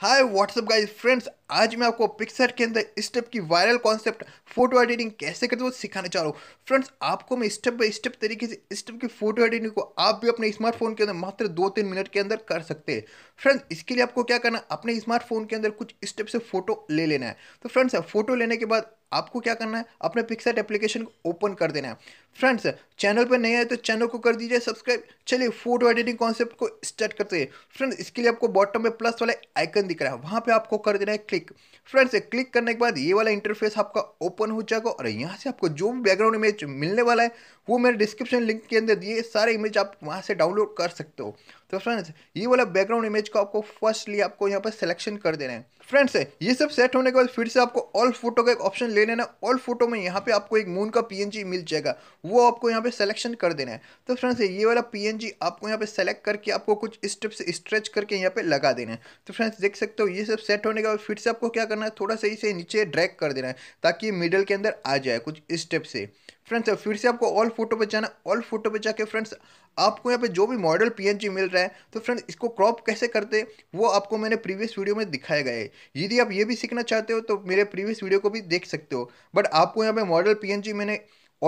Hi, what's up guys, friends, आज मैं आपको पिक्सर के अंदर स्टेप की वायरल कॉन्सेप्ट फोटो एडिटिंग कैसे करते वो सिखाने चाह रहा हूँ फ्रेंड्स आपको मैं स्टेप बाय स्टेप तरीके से स्टेप की फोटो एडिटिंग को आप भी अपने स्मार्टफोन के अंदर मात्र दो तीन मिनट के अंदर कर सकते हैं फ्रेंड्स इसके लिए आपको क्या करना अपने स्मार्टफोन के अंदर कुछ स्टेप से फोटो ले लेना है तो फ्रेंड्स फोटो लेने के बाद आपको क्या करना है अपने पिक्सर एप्लीकेशन को ओपन कर देना है फ्रेंड्स चैनल पर नहीं आए तो चैनल को कर दीजिए सब्सक्राइब चलिए फोटो एडिटिंग कॉन्सेप्ट को स्टार्ट करते हैं फ्रेंड्स इसके लिए आपको बॉटम में प्लस वाला आइकन दिख रहा है वहाँ पर आपको कर देना है क्लिक क्लिक फ्रेंड्स क्लिक करने के बाद ये वाला इंटरफेस आपका ओपन हो जाएगा और यहाँ से आपको जो भी बैकग्राउंड इमेज मिलने वाला है वो मेरे डिस्क्रिप्शन लिंक के अंदर दिए सारे इमेज आप वहाँ से डाउनलोड कर सकते हो तो फ्रेंड्स ये वाला बैकग्राउंड इमेज को आपको फर्स्टली आपको यहाँ पर सिलेक्शन कर देना है फ्रेंड्स ये सब सेट होने के बाद फिर से आपको ऑल फोटो का एक ऑप्शन ले लेना है ऑल फोटो में यहाँ पे आपको एक मून का पीएनजी मिल जाएगा वो आपको यहाँ पे सिलेक्शन कर देना है तो फ्रेंड्स ये वाला पीएनजी आपको यहाँ पे सेलेक्ट करके आपको कुछ स्टेप से स्ट्रेच करके यहाँ पे लगा देना है तो फ्रेंड्स देख सकते हो ये सब सेट होने के बाद फिर से आपको क्या करना है थोड़ा सा इसे नीचे ड्रैक कर देना है ताकि मिडल के अंदर आ जाए कुछ स्टेप से फ्रेंड्स फिर से आपको ऑल फोटो पर जाना ऑल फोटो पर जाके फ्रेंड्स आपको यहाँ पे जो भी मॉडल पीएनजी मिल रहा है तो फ्रेंड इसको क्रॉप कैसे करते वो आपको मैंने प्रीवियस वीडियो में दिखाया गया है यदि आप ये भी सीखना चाहते हो तो मेरे प्रीवियस वीडियो को भी देख सकते हो बट आपको यहाँ पे मॉडल पीएनजी मैंने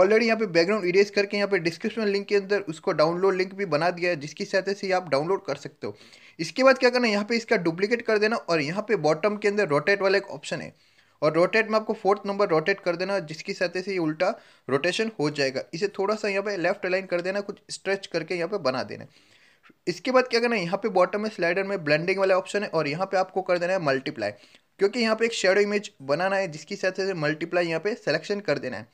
ऑलरेडी यहाँ पे बैकग्राउंड इरेज करके यहाँ पे डिस्क्रिप्शन लिंक के अंदर उसको डाउनलोड लिंक भी बना दिया है जिसकी सहायता से आप डाउनलोड कर सकते हो इसके बाद क्या करना है यहाँ पे इसका डुप्लीकेट कर देना और यहाँ पे बॉटम के अंदर रोटेट वाला एक ऑप्शन है और रोटेट में आपको फोर्थ नंबर रोटेट कर देना जिसकी साथ से ये उल्टा रोटेशन हो जाएगा इसे थोड़ा सा यहाँ पे लेफ्ट अलाइन कर देना कुछ स्ट्रेच करके यहाँ पे बना देना इसके बाद क्या करना यहाँ पे बॉटम में स्लाइडर में ब्लेंडिंग वाला ऑप्शन है और यहाँ पे आपको कर देना है मल्टीप्लाई क्योंकि यहाँ पे एक शेडो इमेज बनाना है जिसकी साथ से मल्टीप्लाई यहाँ पे सिलेक्शन कर देना है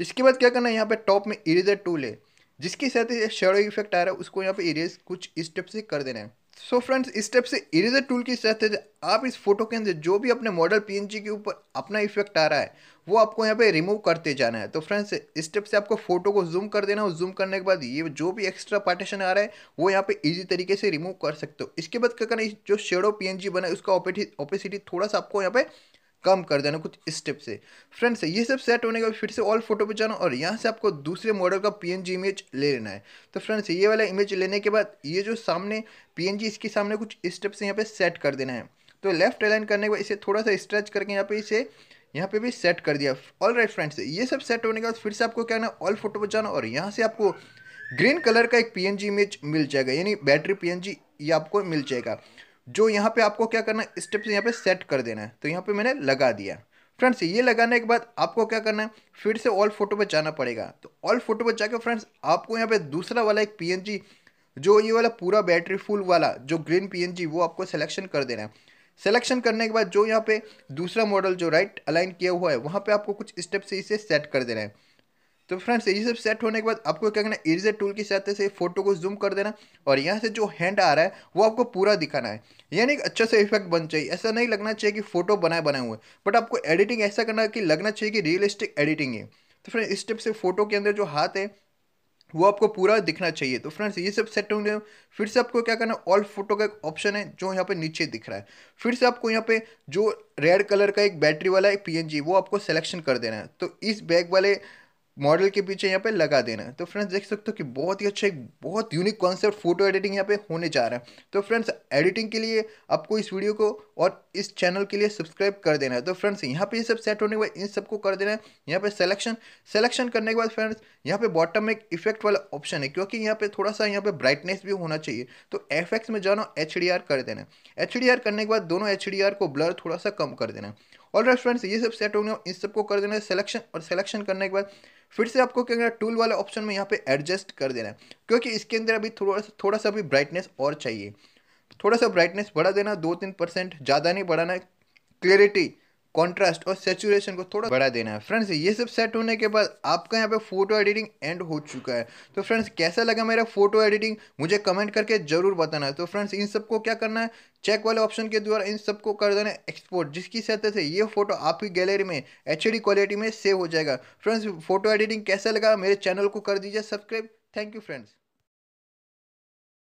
इसके बाद क्या करना है यहाँ पे टॉप में इरेजर टूल है जिसकी सतह से शेडो इफेक्ट आ रहा है उसको यहाँ पे इरेज कुछ स्टेप से कर देना है सो फ्रेंड्स इस स्टेप से इरेजर टूल की सहायता से आप इस फोटो के अंदर जो भी अपने मॉडल पीएनजी के ऊपर अपना इफेक्ट आ रहा है वो आपको यहाँ पे रिमूव करते जाना है तो फ्रेंड्स इस स्टेप से आपको फोटो को जूम कर देना और जूम करने के बाद ये जो भी एक्स्ट्रा पार्टीशन आ रहा है वो यहाँ पे इजी तरीके से रिमूव कर सकते हो इसके बाद क्या करना जो शेडो जी बना है उसका ओपेसिटी थोड़ा सा आपको यहाँ पे कम कर देना कुछ स्टेप से फ्रेंड्स ये सब सेट होने के बाद फिर से ऑल फोटो पे जाना और यहाँ से आपको दूसरे मॉडल का पी इमेज ले लेना है तो फ्रेंड्स ये वाला इमेज लेने के बाद ये जो सामने पी इसके सामने कुछ स्टेप से यहाँ पर सेट कर देना है तो लेफ्ट अलाइन करने के बाद इसे थोड़ा सा स्ट्रेच करके यहाँ पे इसे यहाँ पे भी सेट कर दिया ऑल राइट फ्रेंड्स ये सब सेट होने के बाद फिर से आपको क्या करना ऑल फोटो पर जाना और यहाँ से आपको ग्रीन कलर का एक पीएनजी इमेज मिल जाएगा यानी बैटरी पीएनजी ये आपको मिल जाएगा जो यहाँ पे आपको क्या करना है स्टेप्स यहाँ पे सेट कर देना है तो यहाँ पे मैंने लगा दिया फ्रेंड्स ये लगाने के बाद आपको क्या करना है फिर से ऑल फोटो पर जाना पड़ेगा तो ऑल फोटो पर जाकर फ्रेंड्स आपको यहाँ पे दूसरा वाला एक पी जो ये वाला पूरा बैटरी फुल वाला जो ग्रीन पी वो आपको सिलेक्शन कर देना है सिलेक्शन करने के बाद जो यहाँ पे दूसरा मॉडल जो राइट अलाइन किया हुआ है वहाँ पे आपको कुछ स्टेप से इसे सेट कर देना है तो फ्रेंड्स ये सब सेट होने के बाद आपको क्या करना है इरेजर टूल की सहायता से फोटो को जूम कर देना और यहाँ से जो हैंड आ रहा है वो आपको पूरा दिखाना है यानी एक अच्छा सा इफेक्ट बन चाहिए ऐसा नहीं लगना चाहिए कि फोटो बनाए बनाए हुए बट आपको एडिटिंग ऐसा करना है कि लगना चाहिए कि रियलिस्टिक एडिटिंग है तो फ्रेंड इस स्टेप से फोटो के अंदर जो हाथ है वो आपको पूरा दिखना चाहिए तो फ्रेंड्स ये सब सेट होंगे फिर से आपको क्या करना है ऑल फोटो का एक ऑप्शन है जो यहाँ पे नीचे दिख रहा है फिर से आपको यहाँ पे जो रेड कलर का एक बैटरी वाला एक पीएनजी वो आपको सिलेक्शन कर देना है तो इस बैग वाले मॉडल के पीछे यहाँ पे लगा देना है तो फ्रेंड्स देख सकते हो कि बहुत ही अच्छा एक बहुत यूनिक कॉन्सेप्ट फोटो एडिटिंग यहाँ पे होने जा रहा है तो फ्रेंड्स एडिटिंग के लिए आपको इस वीडियो को और इस चैनल के लिए सब्सक्राइब कर देना है तो फ्रेंड्स यहाँ पे ये सब सेट होने के बाद इन सबको कर देना है यहाँ पे सिलेक्शन सिलेक्शन करने के बाद फ्रेंड्स यहाँ पे बॉटम में एक इफेक्ट वाला ऑप्शन है क्योंकि यहाँ पे थोड़ा सा यहाँ पे ब्राइटनेस भी होना चाहिए तो एफ में जाना एच कर देना है एच करने के बाद दोनों एच को ब्लर थोड़ा सा कम कर देना है और फ्रेंड्स ये सब सेट होने इन सबको कर देना है सिलेक्शन और सिलेक्शन करने के बाद फिर से आपको क्या करना टूल वाले ऑप्शन में यहाँ पे एडजस्ट कर देना है क्योंकि इसके अंदर अभी थोड़ा सा थोड़ा सा भी ब्राइटनेस और चाहिए थोड़ा सा ब्राइटनेस बढ़ा देना दो तीन परसेंट ज़्यादा नहीं बढ़ाना क्लियरिटी कॉन्ट्रास्ट और सेचुरेशन को थोड़ा बढ़ा देना है फ्रेंड्स ये सब सेट होने के बाद आपका यहाँ पे फोटो एडिटिंग एंड हो चुका है तो फ्रेंड्स कैसा लगा मेरा फोटो एडिटिंग मुझे कमेंट करके जरूर बताना है तो फ्रेंड्स इन सबको क्या करना है चेक वाले ऑप्शन के द्वारा इन सबको कर देना एक्सपोर्ट जिसकी सहायता से ये फोटो आपकी गैलरी में एच क्वालिटी में सेव हो जाएगा फ्रेंड्स फोटो एडिटिंग कैसा लगा मेरे चैनल को कर दीजिए सब्सक्राइब थैंक यू फ्रेंड्स